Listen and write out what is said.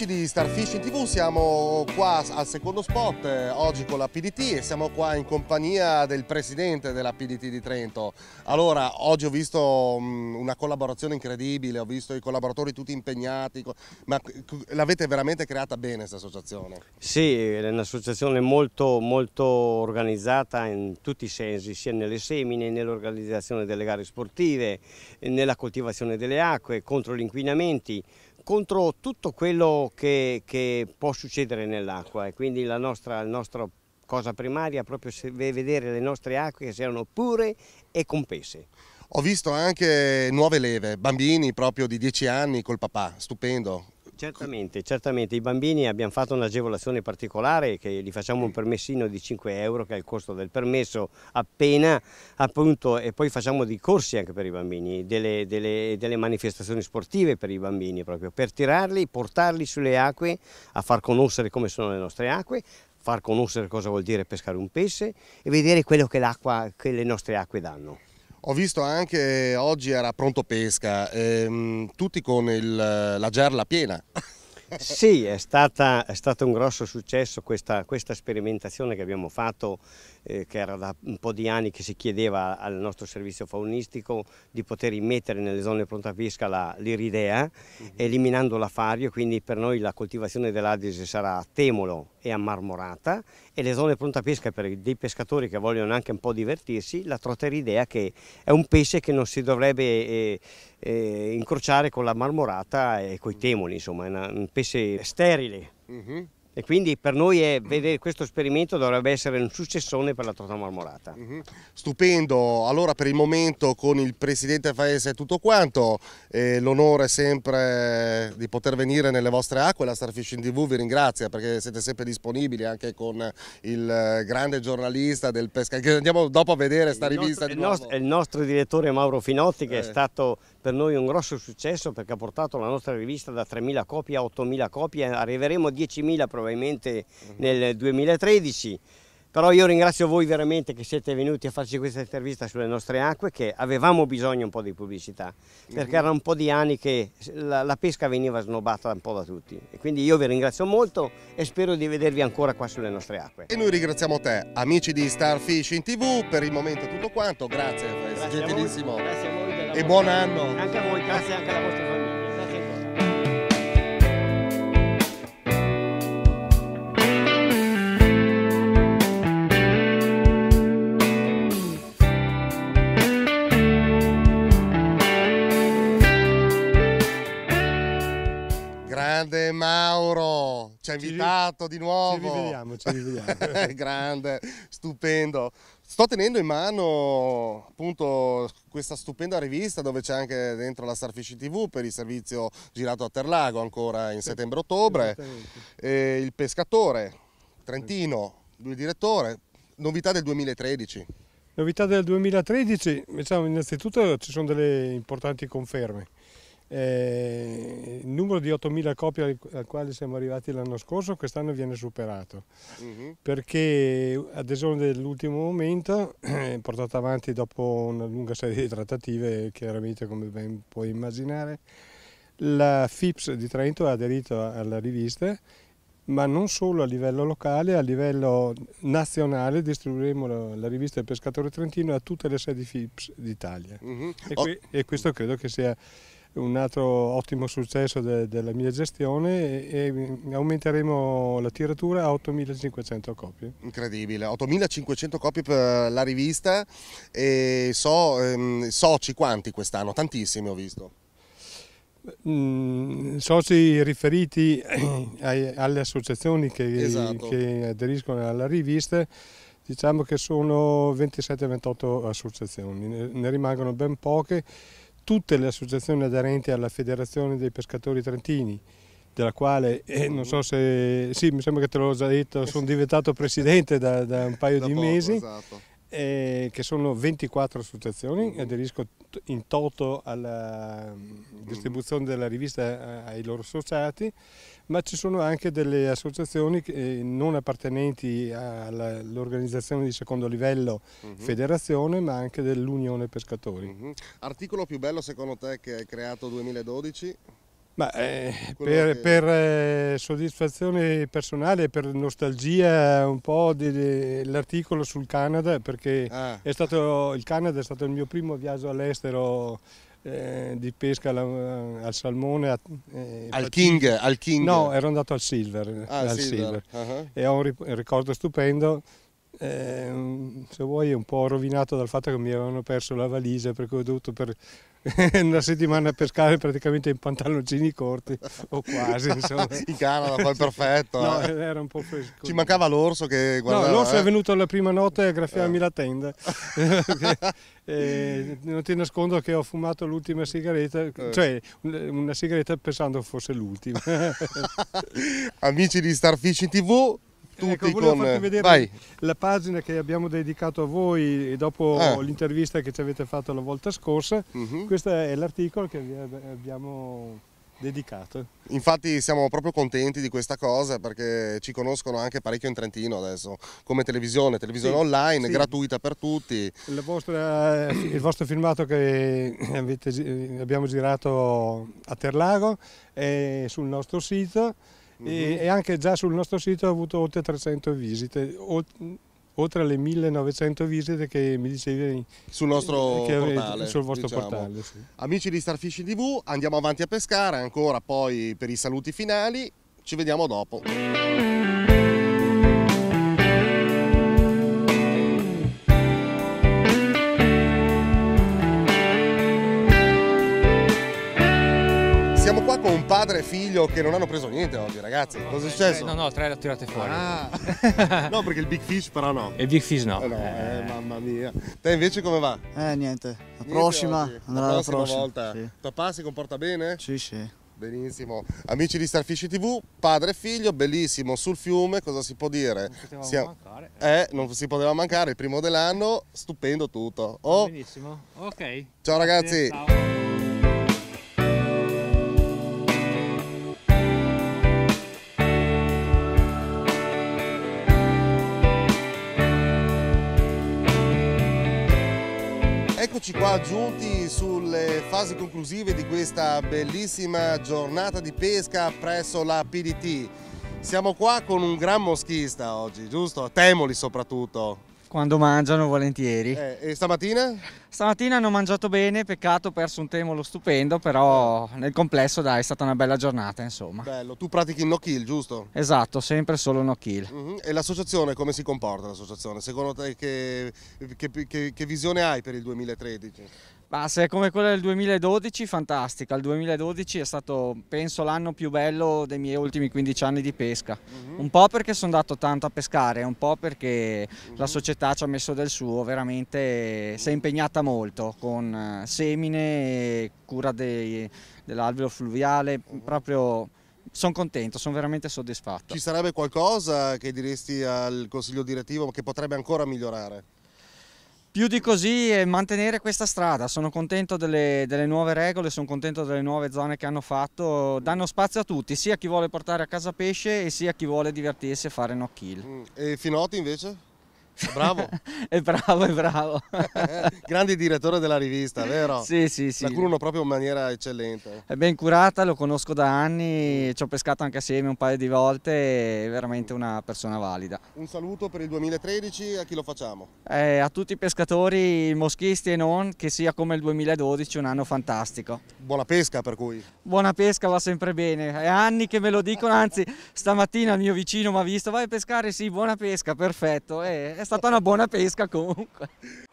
amici di Starfish in TV, siamo qua al secondo spot eh, oggi con la PDT e siamo qua in compagnia del presidente della PDT di Trento. Allora, oggi ho visto mm, una collaborazione incredibile, ho visto i collaboratori tutti impegnati, ma l'avete veramente creata bene questa associazione? Sì, è un'associazione molto, molto organizzata in tutti i sensi, sia nelle semine, nell'organizzazione delle gare sportive, nella coltivazione delle acque, contro gli inquinamenti, contro tutto quello che, che può succedere nell'acqua e quindi la nostra, la nostra cosa primaria è proprio vedere le nostre acque che siano pure e compese. Ho visto anche nuove leve, bambini proprio di 10 anni col papà, stupendo, Certamente, certamente, i bambini abbiamo fatto un'agevolazione particolare che gli facciamo un permessino di 5 euro che è il costo del permesso appena appunto e poi facciamo dei corsi anche per i bambini, delle, delle, delle manifestazioni sportive per i bambini proprio per tirarli, portarli sulle acque a far conoscere come sono le nostre acque, far conoscere cosa vuol dire pescare un pesce e vedere quello che, che le nostre acque danno. Ho visto anche oggi era pronto pesca, ehm, tutti con il, la gerla piena. sì, è, stata, è, stato un grosso successo questa, questa sperimentazione che abbiamo fatto, eh, che era da un po' di anni che si chiedeva al nostro servizio faunistico di poter immettere nelle zone pronta pesca l'iridea, mm -hmm. eliminando l'afario, quindi per noi la coltivazione dell'Adige sarà a temolo e ammarmorata e le zone pronta pesca per dei pescatori che vogliono anche un po' divertirsi, la troteridea che è un pesce che non si dovrebbe... Eh, eh, incrociare con la marmorata e con i mm. temoli, insomma, è una, un pesce sterile. Mm -hmm. E quindi per noi è, vedere questo esperimento dovrebbe essere un successone per la torta marmorata. Mm -hmm. Stupendo, allora per il momento con il Presidente Faese è tutto quanto, eh, l'onore sempre di poter venire nelle vostre acque, la Starfishing TV vi ringrazia perché siete sempre disponibili anche con il grande giornalista del pesca, che andiamo dopo a vedere sta il rivista nostro, il, nostro, il nostro, direttore Mauro Finotti che eh. è stato per noi un grosso successo perché ha portato la nostra rivista da 3.000 copie a 8.000 copie, arriveremo a 10.000 probabilmente probabilmente mhm. nel 2013. Però io ringrazio voi veramente che siete venuti a farci questa intervista sulle nostre acque che avevamo bisogno un po' di pubblicità perché mhm. erano un po' di anni che la, la pesca veniva snobbata un po' da tutti e quindi io vi ringrazio molto e spero di vedervi ancora qua sulle nostre acque. E noi ringraziamo te amici di Starfish in tv per il momento è tutto quanto, grazie, grazie gentilissimo grazie a voi e buon anno. Anche a voi, grazie anche alla vostra ci ha invitato ci, di nuovo. Ci rivediamo, ci rivediamo. Grande, stupendo. Sto tenendo in mano appunto questa stupenda rivista dove c'è anche dentro la Starfish TV per il servizio girato a Terlago ancora in settembre-ottobre. il pescatore Trentino, lui direttore, novità del 2013. Novità del 2013, diciamo innanzitutto ci sono delle importanti conferme eh, il numero di 8.000 copie al quale siamo arrivati l'anno scorso quest'anno viene superato uh-huh. perché adesione dell'ultimo momento eh, portata avanti dopo una lunga serie di trattative chiaramente come ben puoi immaginare la FIPS di Trento ha aderito alla rivista ma non solo a livello locale, a livello nazionale distribuiremo la, la rivista Il Pescatore Trentino a tutte le sedi FIPS d'Italia. Uh-huh. E, oh. que- e questo credo che sia un altro ottimo successo de, della mia gestione e, e aumenteremo la tiratura a 8.500 copie. Incredibile, 8.500 copie per la rivista e so, ehm, soci quanti quest'anno? Tantissimi ho visto. Mm, soci riferiti ai, alle associazioni che, esatto. che aderiscono alla rivista diciamo che sono 27-28 associazioni, ne rimangono ben poche tutte le associazioni aderenti alla Federazione dei Pescatori Trentini, della quale, eh, non so se, sì mi sembra che te l'ho già detto, sono diventato presidente da, da un paio da di poco, mesi. Esatto eh, che sono 24 associazioni, mm. aderisco in toto alla ehm, distribuzione della rivista eh, ai loro associati, ma ci sono anche delle associazioni eh, non appartenenti all'organizzazione di secondo livello uh mm-hmm. -huh. federazione, ma anche dell'Unione Pescatori. Uh mm-hmm. -huh. Articolo più bello secondo te che hai creato 2012? Ma, eh, per, che... per eh, soddisfazione personale, per nostalgia un po' dell'articolo sul Canada, perché ah. stato, il Canada è stato il mio primo viaggio all'estero eh, di pesca la, al salmone. A, eh, al, king, al, king, No, ero andato al Silver. Ah, al silver. silver. Uh -huh. E ho un ricordo stupendo eh, se vuoi, un po' rovinato dal fatto che mi avevano perso la valigia, perché ho dovuto per una settimana pescare praticamente in pantaloncini corti, o quasi. Insomma. in Canada, poi perfetto. No, eh. era un po' fresco. Ci mancava l'orso che guardava. No, l'orso eh. è venuto la prima notte a graffiarmi eh. la tenda. e, eh, non ti nascondo che ho fumato l'ultima sigaretta, eh. cioè una sigaretta pensando fosse l'ultima. Amici di Starfish TV, Ecco, tutti. Ecco, con... farti vedere Vai. la pagina che abbiamo dedicato a voi dopo ah. l'intervista che ci avete fatto la volta scorsa. Mm -hmm. Questo è l'articolo che abbiamo dedicato. Infatti siamo proprio contenti di questa cosa perché ci conoscono anche parecchio in Trentino adesso, come televisione, televisione sì, online, sì. gratuita per tutti. Vostra, eh, il vostro filmato che avete, abbiamo girato a Terlago è sul nostro sito -hmm. e, mhm. e, anche già sul nostro sito ha avuto oltre 300 visite, oltre alle 1900 visite che mi dicevi sul nostro eh, che, portale. Sul vostro diciamo. portale sì. Amici di Starfishing TV, andiamo avanti a pescare ancora poi per i saluti finali, ci vediamo dopo. padre e figlio che non hanno preso niente oggi, ragazzi. Cosa è eh, successo? No, no, tre le ho tirate fuori. Ah. no, perché il Big Fish però no. E il Big Fish no. Eh, no eh. eh, mamma mia. Te invece come va? Eh, niente. La prossima niente andrà la prossima, prossima volta. Sì. Papà si comporta bene? Sì, sì. Benissimo. Amici di Starfish TV, padre e figlio, bellissimo, sul fiume, cosa si può dire? Non Siamo... mancare. Eh, non si poteva mancare, il primo dell'anno, stupendo tutto. Oh. Benissimo, ok. Ciao ragazzi. Ciao. Eccoci qua giunti sulle fasi conclusive di questa bellissima giornata di pesca presso la PDT. Siamo qua con un gran moschista oggi, giusto? Temoli soprattutto. Quando mangiano volentieri. Eh, e stamattina? Stamattina hanno mangiato bene, peccato ho perso un temolo stupendo, però nel complesso dai, è stata una bella giornata insomma. Bello, tu pratichi il no kill giusto? Esatto, sempre solo no kill. Uh mhm, -huh. E l'associazione come si comporta l'associazione? Secondo te che, che, che, che visione hai per il 2013? Ma se è come quella del 2012, fantastica. Il 2012 è stato, penso, l'anno più bello dei miei ultimi 15 anni di pesca. Uh mhm. -huh. Un po' perché sono andato tanto a pescare, un po' perché uh -huh. la mhm. società ci ha messo del suo, veramente si è impegnata molto con eh, semine, cura dell'alveo fluviale, uh mhm. -huh. proprio sono contento, sono veramente soddisfatto. Ci sarebbe qualcosa che diresti al consiglio direttivo che potrebbe ancora migliorare? più di così è mantenere questa strada. Sono contento delle, delle, nuove regole, sono contento delle nuove zone che hanno fatto. Danno spazio a tutti, sia a chi vuole portare a casa pesce sia a chi vuole divertirsi e fare no kill. Mm. E Finotti invece? Bravo. è bravo, è bravo. Grande direttore della rivista, vero? Sì, sì, sì. La curano proprio in maniera eccellente. È ben curata, lo conosco da anni, ci ho pescato anche assieme un paio di volte, è veramente una persona valida. Un saluto per il 2013, a chi lo facciamo? Eh, a tutti i pescatori moschisti e non, che sia come il 2012 un anno fantastico. Buona pesca per cui? Buona pesca va sempre bene, è anni che me lo dicono, anzi stamattina il mio vicino mi ha visto, vai a pescare, sì, buona pesca, perfetto, eh, è, stata una buona pesca comunque.